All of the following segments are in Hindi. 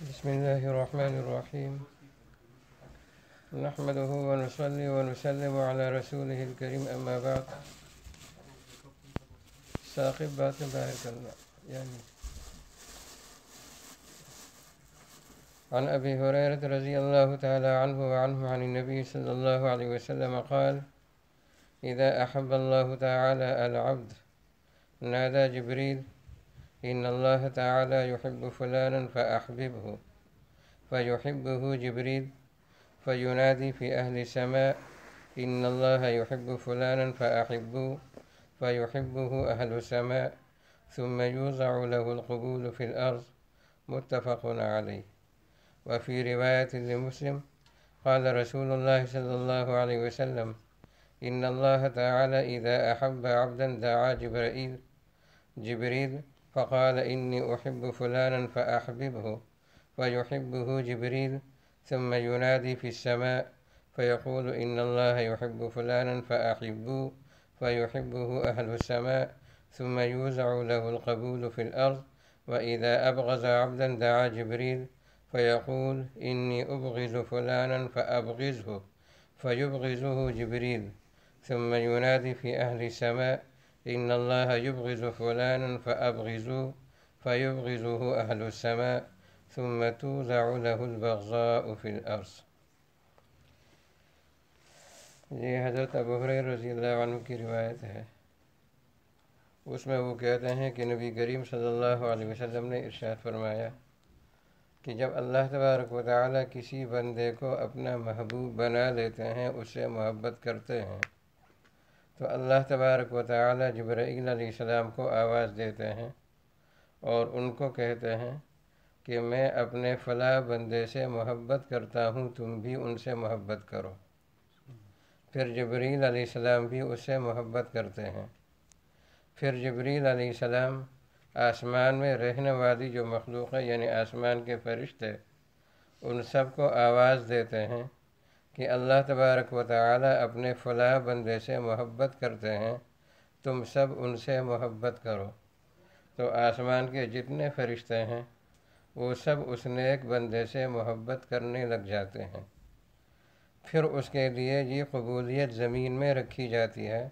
بسم الله الرحمن الرحيم نحمده ونصلي ونسلم على رسوله الكريم أما بعد ساقب باطل بارك الله يعني عن أبي هريرة رضي الله تعالى عنه وعنه عن النبي صلى الله عليه وسلم قال إذا أحب الله تعالى العبد نادى جبريل إن الله تعالى يحب فلانا فأحببه فيحبه جبريل فينادي في أهل السماء إن الله يحب فلانا فأحبه فيحبه أهل السماء ثم يوزع له القبول في الأرض متفق عليه وفي رواية لمسلم قال رسول الله صلى الله عليه وسلم إن الله تعالى إذا أحب عبدا دعا جبريل جبريل فقال إني أحب فلانا فأحببه فيحبه جبريل ثم ينادي في السماء فيقول إن الله يحب فلانا فأحبوه فيحبه أهل السماء ثم يوزع له القبول في الأرض وإذا أبغز عبدا دعا جبريل فيقول إني أبغز فلانا فأبغزه فيبغزه جبريل ثم ينادي في أهل السماء إن الله يبغز فلانا فأبغزوه فيبغزه أهل السماء ثم توزع له البغضاء في الأرض ये हज़रत अबर रज़ी की रिवायत है उसमें वो कहते हैं कि नबी करीम सल्लल्लाहु अलैहि वसल्लम ने इरशाद फरमाया कि जब अल्लाह तबारक वाली किसी बंदे को अपना महबूब बना लेते हैं उससे मोहब्बत करते हैं तो अल्लाह तबारक व ताली जबराम को आवाज़ देते हैं और उनको कहते हैं कि मैं अपने फलाह बंदे से मोहब्बत करता हूँ तुम भी उनसे मोहब्बत करो फिर जबरील भी उससे मोहब्बत करते हैं फिर जबरील आसमान में रहने वाली जो मखलूक है यानी आसमान के फरिश्ते उन सबको आवाज़ देते हैं कि अल्लाह तबारक व ताली अपने फलाह बंदे से मोहब्बत करते हैं तुम सब उनसे मोहब्बत करो तो आसमान के जितने फरिश्ते हैं वो सब उस नेक बंदे से मोहब्बत करने लग जाते हैं फिर उसके लिए ये कबूलियत ज़मीन में रखी जाती है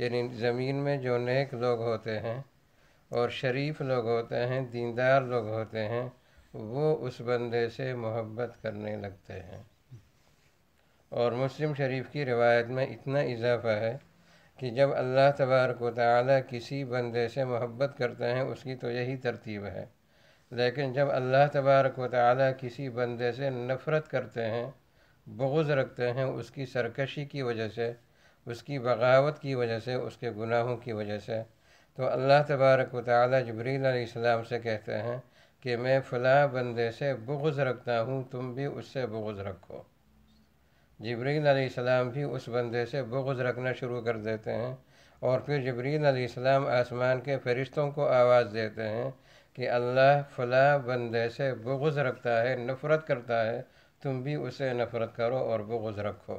यानी ज़मीन में जो नेक लोग होते हैं और शरीफ लोग होते हैं दीनदार लोग होते हैं वो उस बंदे से मोहब्बत करने लगते हैं और मुस्लिम शरीफ की रिवायत में इतना इजाफा है कि जब अल्लाह तबारक ताली किसी बंदे से मोहब्बत करते हैं उसकी तो यही तरतीब है लेकिन जब अल्लाह तबारक ताली किसी बंदे से नफ़रत करते हैं बगज़ रखते हैं उसकी सरकशी की वजह से उसकी बगावत की वजह से उसके गुनाहों की वजह से तो अल्लाह तबारक ताली जबरील से कहते हैं कि मैं फ़लाँ बंदे से बुगज़ रखता हूँ तुम भी उससे बुगज़ रखो जबरील भी उस बंदे से बुगज़ रखना शुरू कर देते हैं और फिर जबरील आसमान के फरिश्तों को आवाज़ देते हैं कि अल्लाह फला बंदे से बुगज़ रखता है नफ़रत करता है तुम भी उसे नफ़रत करो और बुगज़ रखो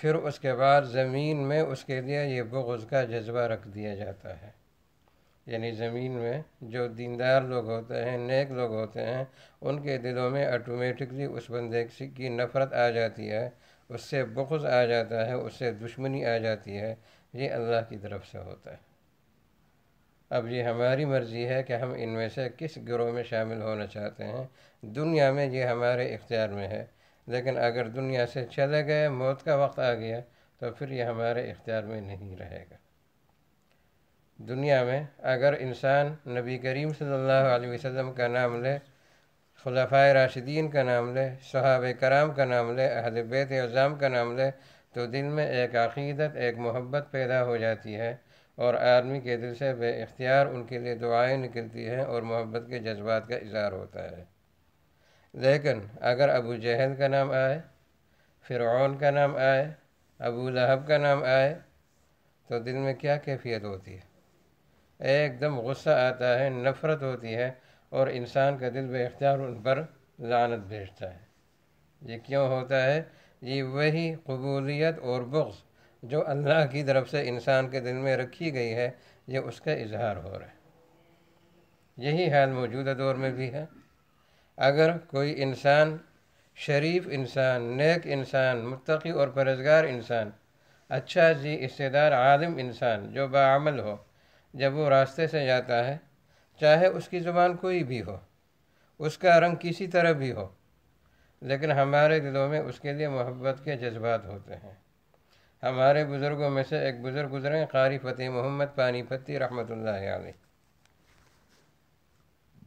फिर उसके बाद ज़मीन में उसके लिए ये बुगज़ का जज्बा रख दिया जाता है यानी ज़मीन में जो दीनदार लोग होते हैं नेक लोग होते हैं उनके दिलों में ऑटोमेटिकली उस बंदे की नफ़रत आ जाती है उससे बखज़ आ जाता है उससे दुश्मनी आ जाती है ये अल्लाह की तरफ से होता है अब ये हमारी मर्ज़ी है कि हम इनमें से किस गिरोह में शामिल होना चाहते हैं दुनिया में ये हमारे इख्तियार में है लेकिन अगर दुनिया से चले गए मौत का वक्त आ गया तो फिर ये हमारे इख्तियार में नहीं रहेगा दुनिया में अगर इंसान नबी करीम सल्लल्लाहु अलैहि वसल्लम का नाम ले खलफ़ा राशिदीन का नाम ले सहाब कराम का नाम ले अहल बैत अज़ाम का नाम ले तो दिल में एक अक़ीदत एक मोहब्बत पैदा हो जाती है और आदमी के दिल से बेख्तियार उनके लिए दुआएं निकलती हैं और मोहब्बत के जज्बात का इजहार होता है लेकिन अगर अबू जहल का नाम आए फिर का नाम आए अबू लहब का नाम आए तो दिल में क्या कैफियत होती है एकदम गुस्सा आता है नफ़रत होती है और इंसान का दिल बख्तियार उन पर लानत भेजता है ये क्यों होता है ये वही कबूलियत और बख्स जो अल्लाह की तरफ से इंसान के दिल में रखी गई है ये उसका इजहार हो रहा है यही हाल मौजूदा दौर में भी है अगर कोई इंसान शरीफ इंसान नेक इंसान मुतकी और परहेजगार इंसान अच्छा जी इस्तेदार आलम इंसान जो बामल हो जब वो रास्ते से जाता है चाहे उसकी ज़ुबान कोई भी हो उसका रंग किसी तरह भी हो लेकिन हमारे दिलों में उसके लिए मोहब्बत के जज्बात होते हैं हमारे बुज़ुर्गों में से एक बुज़ुर्ग गुजरें कारी फ़तेह मोहम्मद पानीपति रहमत आई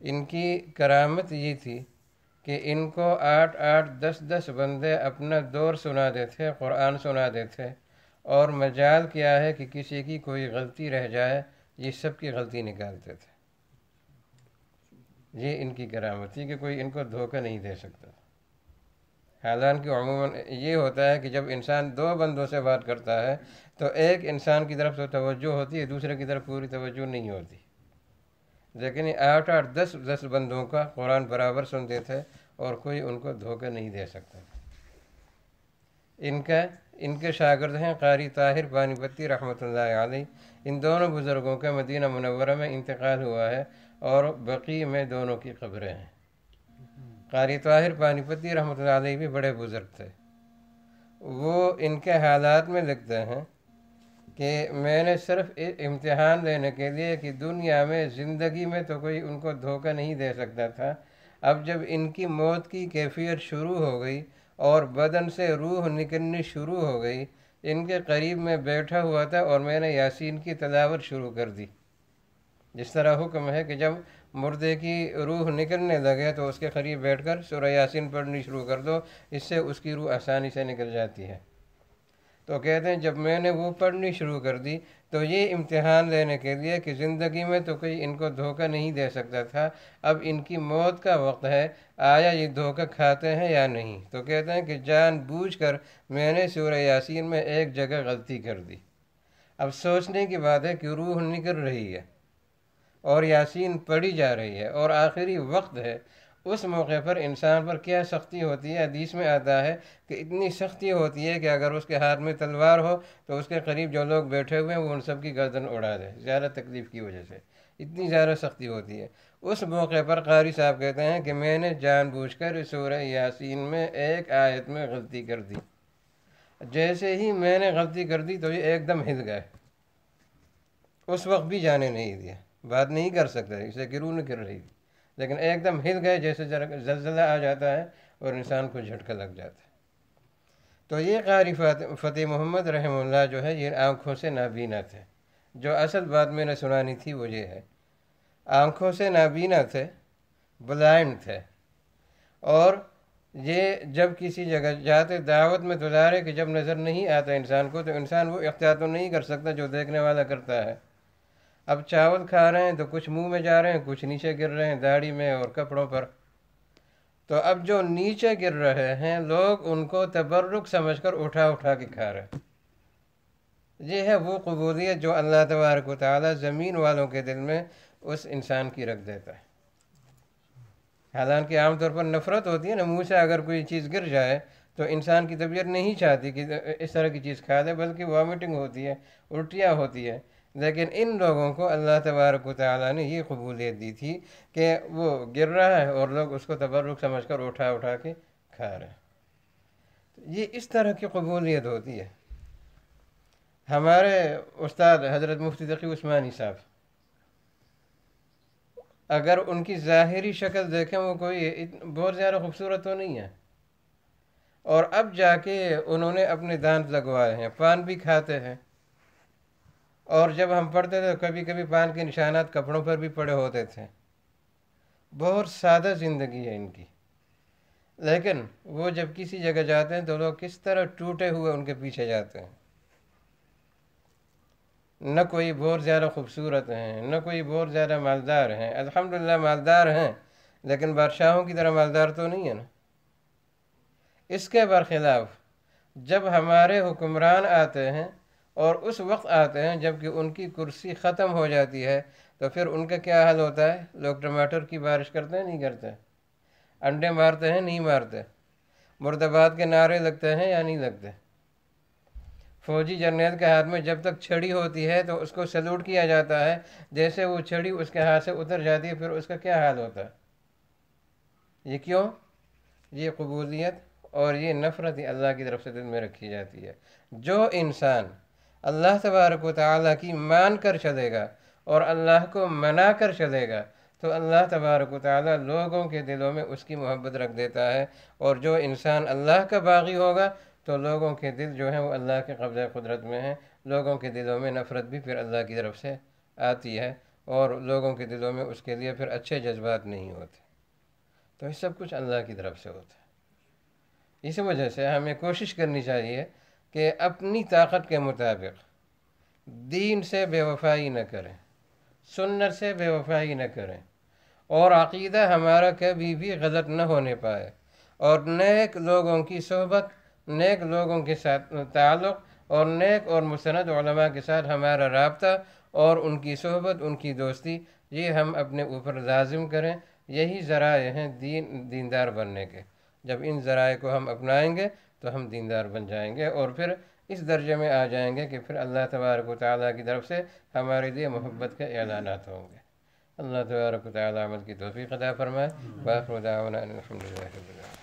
इनकी करामत ये थी कि इनको आठ आठ दस दस बंदे अपना दौर सुना देते क़ुरान सुना देते और मजाल किया है कि किसी की कोई गलती रह जाए ये सब की गलती निकालते थे ये इनकी करामत थी कि कोई इनको धोखा नहीं दे सकता हालांकि अमूमन ये होता है कि जब इंसान दो बंदों से बात करता है तो एक इंसान की तरफ तो तवज्जो होती है दूसरे की तरफ पूरी तवज्जो नहीं होती लेकिन आठ आठ दस दस बंदों का कुरान बराबर सुनते थे और कोई उनको धोखा नहीं दे सकता था इनका इनके शागिर्द हैं कारी ताहिर पानीपति रहमत आलही इन दोनों बुज़ुर्गों का मदीना मनवरा में इंतकाल हुआ है और बकी में दोनों की खबरें हैं कारी ताहिर पानीपति रहमत आलही भी बड़े बुज़ुर्ग थे वो इनके हालात में लिखते हैं कि मैंने सिर्फ इम्तहान देने के लिए कि दुनिया में ज़िंदगी में तो कोई उनको धोखा नहीं दे सकता था अब जब इनकी मौत की कैफियत शुरू हो गई और बदन से रूह निकलनी शुरू हो गई इनके करीब में बैठा हुआ था और मैंने यासीन की तदावत शुरू कर दी जिस तरह हुक्म है कि जब मुर्दे की रूह निकलने लगे तो उसके करीब बैठकर सूर्य यासीन पढ़नी शुरू कर दो इससे उसकी रूह आसानी से निकल जाती है तो कहते हैं जब मैंने वो पढ़नी शुरू कर दी तो ये इम्तिहान देने के लिए कि ज़िंदगी में तो कोई इनको धोखा नहीं दे सकता था अब इनकी मौत का वक्त है आया ये धोखा खाते हैं या नहीं तो कहते हैं कि जानबूझकर मैंने सूर्य यासिन में एक जगह गलती कर दी अब सोचने की बात है कि रूह निकल रही है और यासीन पढ़ी जा रही है और आखिरी वक्त है उस मौके पर इंसान पर क्या सख्ती होती है हदीस में आता है कि इतनी सख्ती होती है कि अगर उसके हाथ में तलवार हो तो उसके करीब जो लोग बैठे हुए हैं वो उन सब की गर्दन उड़ा दे ज़्यादा तकलीफ़ की वजह से इतनी ज़्यादा सख्ती होती है उस मौके पर कारी साहब कहते हैं कि मैंने जानबूझकर सूरह यासिन में एक आयत में गलती कर दी जैसे ही मैंने गलती कर दी तो ये एकदम हिल गए उस वक्त भी जाने नहीं दिया बात नहीं कर सकते इसे गिरू न गिर रही थी लेकिन एकदम हिल गए जैसे जलजला आ जाता है और इंसान को झटका लग जाता है तो ये कारी फ़तेह मोहम्मद रहमल जो है ये आँखों से नाबीना थे जो असल बात मैंने सुनानी थी वो ये है आँखों से नाबीना थे ब्लाइंड थे और ये जब किसी जगह जाते दावत में गुजारे कि जब नज़र नहीं आता इंसान को तो इंसान वो इख्तियार तो नहीं कर सकता जो देखने वाला करता है अब चावल खा रहे हैं तो कुछ मुंह में जा रहे हैं कुछ नीचे गिर रहे हैं दाढ़ी में और कपड़ों पर तो अब जो नीचे गिर रहे हैं लोग उनको तबर्रुक समझकर उठा उठा के खा रहे हैं ये है वो कबूलियत जो अल्लाह तबारक ताली ज़मीन वालों के दिल में उस इंसान की रख देता है हालांकि आमतौर पर नफ़रत होती है ना मुँह से अगर कोई चीज़ गिर जाए तो इंसान की तबीयत नहीं चाहती कि इस तरह की चीज़ खा दे बल्कि वॉमिटिंग होती है उल्टियाँ होती है लेकिन इन लोगों को अल्लाह तबारक ताली ने ये कबूलियत दी थी कि वो गिर रहा है और लोग उसको तबरुक समझ कर उठा उठा के खा रहे हैं तो ये इस तरह की कबूलियत होती है हमारे उस्ताद हज़रत मुफ्ती तकी उस्मानी साहब अगर उनकी ज़ाहरी शक्ल देखें वो कोई बहुत ज़्यादा खूबसूरत तो नहीं है और अब जाके उन्होंने अपने दांत लगवाए हैं पान भी खाते हैं और जब हम पढ़ते थे तो कभी कभी पान के निशानात कपड़ों पर भी पड़े होते थे बहुत सादा ज़िंदगी है इनकी लेकिन वो जब किसी जगह जाते हैं तो लोग किस तरह टूटे हुए उनके पीछे जाते हैं न कोई बहुत ज़्यादा खूबसूरत हैं न कोई बहुत ज़्यादा मालदार हैं अल्हम्दुलिल्लाह मालदार हैं लेकिन बादशाहों की तरह मालदार तो नहीं है ना इसके बरखिलाफ़ जब हमारे हुक्मरान आते हैं और उस वक्त आते हैं जबकि उनकी कुर्सी ख़त्म हो जाती है तो फिर उनका क्या हाल होता है लोग टमाटर की बारिश करते हैं नहीं करते अंडे मारते हैं नहीं मारते मुर्दाबाद के नारे लगते हैं या नहीं लगते फौजी जर्नेल के हाथ में जब तक छड़ी होती है तो उसको सल्यूट किया जाता है जैसे वो छड़ी उसके हाथ से उतर जाती है फिर उसका क्या हाल होता है ये क्यों ये कबूलियत और ये नफ़रत अल्लाह की तरफ से दिल में रखी जाती है जो इंसान अल्लाह तबारक ताली की मान कर चलेगा और अल्लाह को मना कर चलेगा तो अल्लाह तबारक ताली लोगों के दिलों में उसकी मोहब्बत रख देता है और जो इंसान अल्लाह का बागी होगा तो लोगों के दिल जो हैं वो अल्लाह के कब्ज़ कुदरत में हैं लोगों के दिलों में नफ़रत भी फिर अल्लाह की तरफ से आती है और लोगों के दिलों में उसके लिए फिर अच्छे जज्बात नहीं होते तो ये सब कुछ अल्लाह की तरफ से होता है इस वजह से हमें कोशिश करनी चाहिए कि अपनी ताकत के मुताबिक दीन से बेवफाई न करें सुन्नत से बेवफाई न करें और अकीदा हमारा कभी भी गलत न होने पाए और नेक लोगों की सोहबत नेक लोगों के साथ ताल्लुक़ और नेक और मुसंद के साथ हमारा रबता और उनकी सोहबत उनकी दोस्ती ये हम अपने ऊपर लाजिम करें यही ज़राए हैं दीन दीनदार बनने के जब इन ज़राए को हम अपनाएंगे तो हम दीनदार बन जाएंगे और फिर इस दर्जे में आ जाएंगे कि फिर अल्लाह तबारक ताली की तरफ से हमारे लिए मोहब्बत के ऐलानात होंगे अल्लाह तबारक ताली की तोफ़ी अदा फरमाए बाखरुदावन